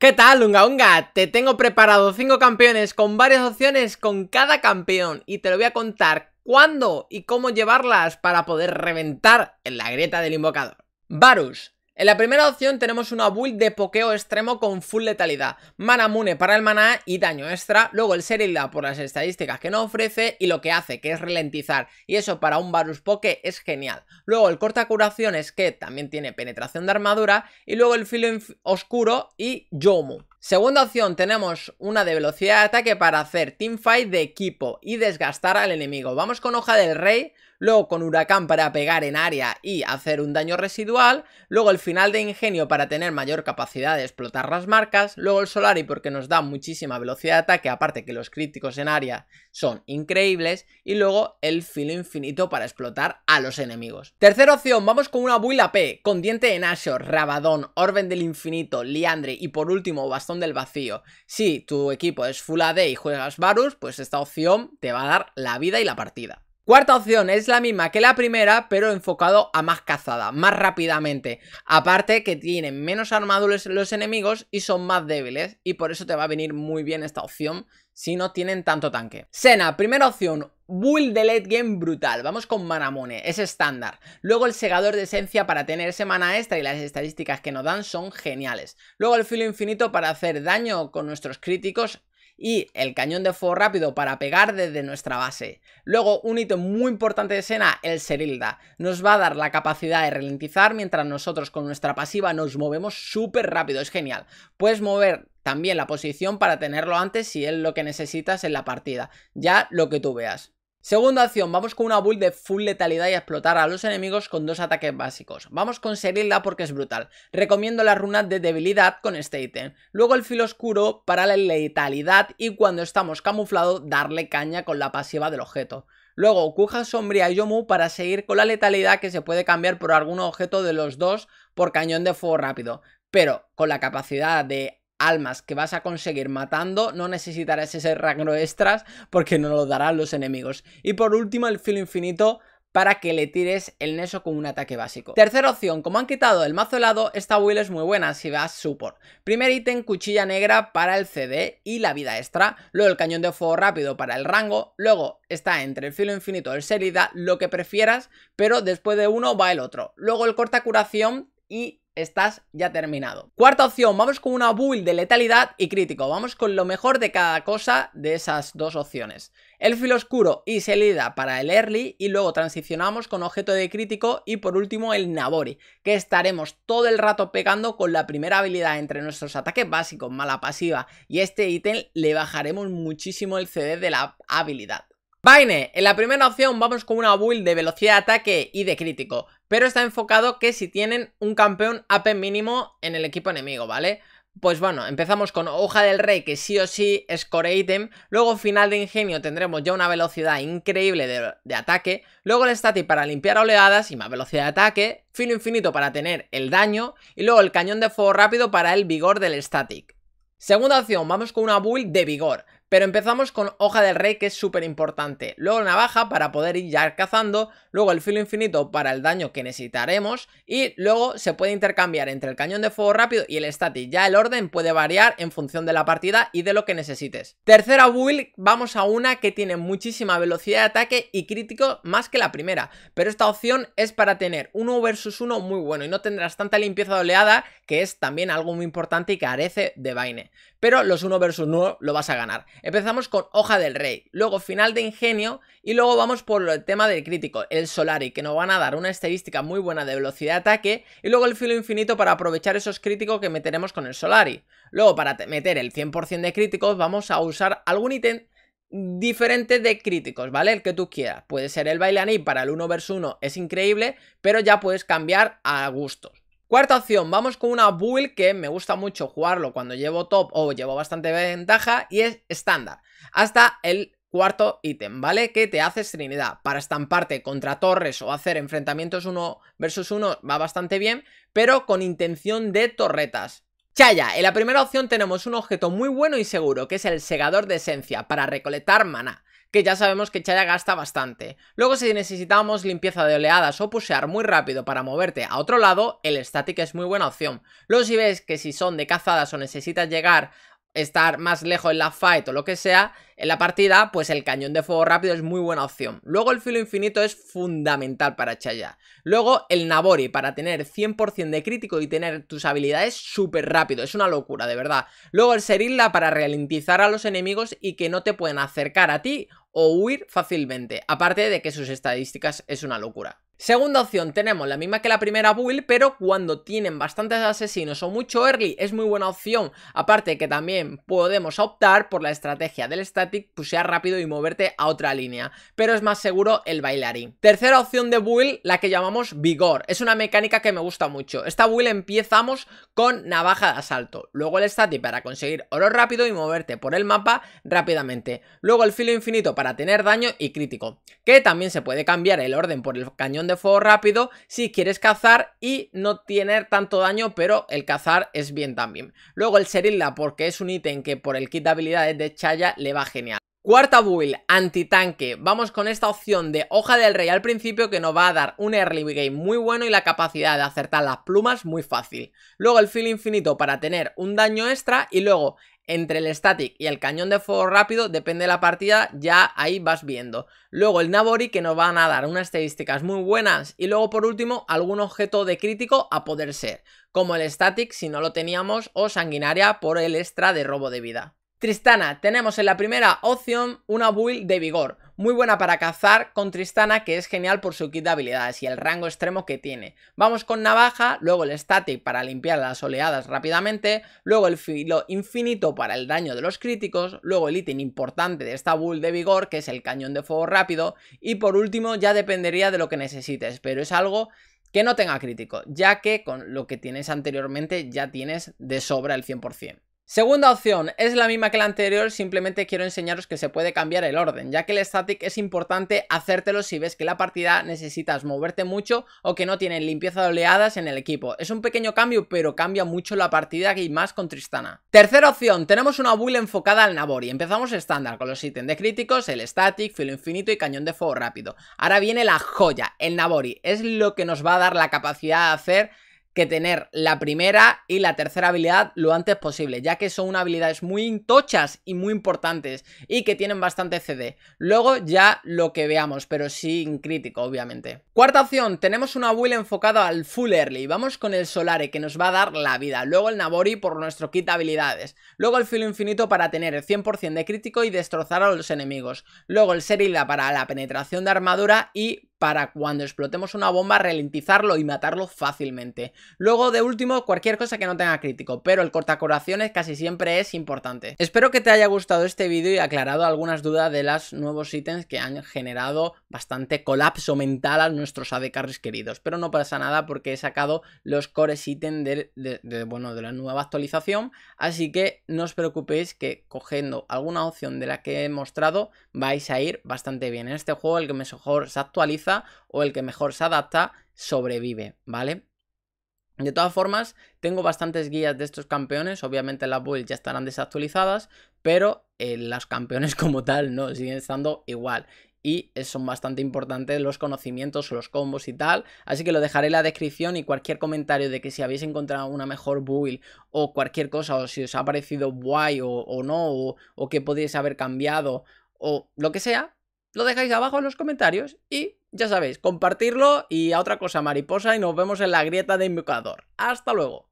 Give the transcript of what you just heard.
¿Qué tal, Unga Unga? Te tengo preparado 5 campeones con varias opciones con cada campeón y te lo voy a contar cuándo y cómo llevarlas para poder reventar en la grieta del invocador. Varus, en la primera opción tenemos una build de pokeo extremo con full letalidad, mana mune para el maná y daño extra, luego el serilda por las estadísticas que no ofrece y lo que hace, que es ralentizar, y eso para un Varus Poke es genial. Luego el corta curaciones que también tiene penetración de armadura y luego el filo oscuro y Yomu. Segunda opción, tenemos una de velocidad de ataque para hacer teamfight de equipo y desgastar al enemigo. Vamos con Hoja del Rey, luego con Huracán para pegar en área y hacer un daño residual, luego el final de Ingenio para tener mayor capacidad de explotar las marcas, luego el Solari porque nos da muchísima velocidad de ataque, aparte que los críticos en área son increíbles, y luego el Filo Infinito para explotar a los enemigos. Tercera opción, vamos con una Buila P, con Diente en Nashor, Rabadón, Orben del Infinito, Liandre y por último Bastante del vacío. Si tu equipo es Full AD y juegas Varus, pues esta opción te va a dar la vida y la partida. Cuarta opción es la misma que la primera, pero enfocado a más cazada, más rápidamente. Aparte que tienen menos armaduras los enemigos y son más débiles, y por eso te va a venir muy bien esta opción si no tienen tanto tanque. Sena, primera opción, build de late game brutal. Vamos con manamone, es estándar. Luego el segador de esencia para tener semana extra y las estadísticas que nos dan son geniales. Luego el filo infinito para hacer daño con nuestros críticos y el cañón de fuego rápido para pegar desde nuestra base. Luego, un hito muy importante de escena, el Serilda. Nos va a dar la capacidad de ralentizar mientras nosotros con nuestra pasiva nos movemos súper rápido, es genial. Puedes mover también la posición para tenerlo antes si es lo que necesitas en la partida, ya lo que tú veas. Segunda acción, vamos con una build de full letalidad y explotar a los enemigos con dos ataques básicos. Vamos con seguirla porque es brutal. Recomiendo la runa de debilidad con este ítem. Luego el filo oscuro para la letalidad y cuando estamos camuflados darle caña con la pasiva del objeto. Luego cuja Sombría y Yomu para seguir con la letalidad que se puede cambiar por algún objeto de los dos por cañón de fuego rápido. Pero con la capacidad de almas que vas a conseguir matando, no necesitarás ese rango extras porque no lo darán los enemigos. Y por último, el filo infinito para que le tires el Neso con un ataque básico. Tercera opción, como han quitado el mazo helado, esta build es muy buena si vas support. Primer ítem, cuchilla negra para el CD y la vida extra, luego el cañón de fuego rápido para el rango, luego está entre el filo infinito, el serida, lo que prefieras, pero después de uno va el otro. Luego el corta curación y estás ya terminado. Cuarta opción, vamos con una build de letalidad y crítico. Vamos con lo mejor de cada cosa de esas dos opciones. El filo oscuro y Selida para el early y luego transicionamos con objeto de crítico y por último el Nabori, que estaremos todo el rato pegando con la primera habilidad entre nuestros ataques básicos, mala pasiva y este ítem le bajaremos muchísimo el CD de la habilidad. Vaine, en la primera opción vamos con una build de velocidad de ataque y de crítico pero está enfocado que si tienen un campeón AP mínimo en el equipo enemigo, ¿vale? Pues bueno, empezamos con Hoja del Rey, que sí o sí es core item. Luego final de ingenio tendremos ya una velocidad increíble de, de ataque. Luego el static para limpiar oleadas y más velocidad de ataque. Filo infinito para tener el daño. Y luego el cañón de fuego rápido para el vigor del static. Segunda opción, vamos con una build de vigor. Pero empezamos con Hoja del Rey, que es súper importante. Luego navaja para poder ir ya cazando. Luego el filo infinito para el daño que necesitaremos. Y luego se puede intercambiar entre el cañón de fuego rápido y el static. Ya el orden puede variar en función de la partida y de lo que necesites. Tercera build, vamos a una que tiene muchísima velocidad de ataque y crítico más que la primera. Pero esta opción es para tener uno versus uno muy bueno y no tendrás tanta limpieza de oleada, que es también algo muy importante y carece de vaine. Pero los 1 versus 1 lo vas a ganar. Empezamos con Hoja del Rey, luego final de Ingenio y luego vamos por el tema del crítico, el Solari, que nos van a dar una estadística muy buena de velocidad de ataque y luego el filo infinito para aprovechar esos críticos que meteremos con el Solari. Luego para meter el 100% de críticos vamos a usar algún ítem diferente de críticos, ¿vale? El que tú quieras. Puede ser el bailaní para el 1 vs 1, es increíble, pero ya puedes cambiar a gustos. Cuarta opción, vamos con una build que me gusta mucho jugarlo cuando llevo top o llevo bastante ventaja y es estándar, hasta el cuarto ítem, ¿vale? Que te hace Trinidad. Para estamparte contra torres o hacer enfrentamientos uno versus uno va bastante bien, pero con intención de torretas. Chaya, en la primera opción tenemos un objeto muy bueno y seguro, que es el segador de esencia, para recolectar maná que ya sabemos que Chaya gasta bastante. Luego si necesitamos limpieza de oleadas o pusear muy rápido para moverte a otro lado, el static es muy buena opción. Luego si ves que si son de cazadas o necesitas llegar estar más lejos en la fight o lo que sea, en la partida, pues el cañón de fuego rápido es muy buena opción. Luego el filo infinito es fundamental para Chaya. Luego el Nabori para tener 100% de crítico y tener tus habilidades súper rápido. Es una locura, de verdad. Luego el Serilla para ralentizar a los enemigos y que no te puedan acercar a ti o huir fácilmente. Aparte de que sus estadísticas es una locura. Segunda opción, tenemos la misma que la primera build, pero cuando tienen bastantes asesinos o mucho early es muy buena opción. Aparte que también podemos optar por la estrategia del static, sea rápido y moverte a otra línea, pero es más seguro el bailarín. Tercera opción de build, la que llamamos vigor. Es una mecánica que me gusta mucho. Esta build empezamos con navaja de asalto, luego el static para conseguir oro rápido y moverte por el mapa rápidamente. Luego el filo infinito para tener daño y crítico, que también se puede cambiar el orden por el cañón de fuego rápido si quieres cazar y no tener tanto daño, pero el cazar es bien también. Luego el Serilla, porque es un ítem que por el kit de habilidades de Chaya le va genial. Cuarta build, antitanque. Vamos con esta opción de hoja del rey al principio que nos va a dar un early game muy bueno y la capacidad de acertar las plumas muy fácil. Luego el feel infinito para tener un daño extra y luego entre el static y el cañón de fuego rápido, depende de la partida, ya ahí vas viendo. Luego el Nabori que nos van a dar unas estadísticas muy buenas y luego por último algún objeto de crítico a poder ser, como el static si no lo teníamos o sanguinaria por el extra de robo de vida. Tristana, tenemos en la primera opción una build de vigor, muy buena para cazar con Tristana, que es genial por su kit de habilidades y el rango extremo que tiene. Vamos con Navaja, luego el Static para limpiar las oleadas rápidamente, luego el Filo Infinito para el daño de los críticos, luego el ítem importante de esta bull de vigor, que es el Cañón de Fuego Rápido, y por último ya dependería de lo que necesites, pero es algo que no tenga crítico, ya que con lo que tienes anteriormente ya tienes de sobra el 100%. Segunda opción, es la misma que la anterior, simplemente quiero enseñaros que se puede cambiar el orden, ya que el static es importante hacértelo si ves que la partida necesitas moverte mucho o que no tienen limpieza de oleadas en el equipo. Es un pequeño cambio, pero cambia mucho la partida y más con Tristana. Tercera opción, tenemos una build enfocada al Nabori. Empezamos estándar con los ítems de críticos, el static, filo infinito y cañón de fuego rápido. Ahora viene la joya, el Nabori. Es lo que nos va a dar la capacidad de hacer que tener la primera y la tercera habilidad lo antes posible, ya que son habilidades muy tochas y muy importantes y que tienen bastante CD. Luego ya lo que veamos, pero sin crítico, obviamente. Cuarta opción, tenemos una build enfocada al full early. Vamos con el Solare, que nos va a dar la vida. Luego el Nabori por nuestro kit habilidades. Luego el Filo Infinito para tener el 100% de crítico y destrozar a los enemigos. Luego el Serila para la penetración de armadura y para cuando explotemos una bomba ralentizarlo y matarlo fácilmente. Luego, de último, cualquier cosa que no tenga crítico, pero el cortacorazones casi siempre es importante. Espero que te haya gustado este vídeo y aclarado algunas dudas de los nuevos ítems que han generado bastante colapso mental a nuestros AD queridos, pero no pasa nada porque he sacado los cores ítems de, bueno, de la nueva actualización, así que no os preocupéis que cogiendo alguna opción de la que he mostrado vais a ir bastante bien. En este juego el que mejor se actualiza o el que mejor se adapta sobrevive, ¿vale? De todas formas, tengo bastantes guías de estos campeones, obviamente las builds ya estarán desactualizadas, pero eh, las campeones como tal no, siguen estando igual y son bastante importantes los conocimientos o los combos y tal. Así que lo dejaré en la descripción y cualquier comentario de que si habéis encontrado una mejor build o cualquier cosa, o si os ha parecido guay o, no, o, o que podéis haber cambiado, o lo que sea, lo dejáis abajo en los comentarios y ya sabéis, compartirlo y a otra cosa mariposa y nos vemos en la grieta de invocador. Hasta luego.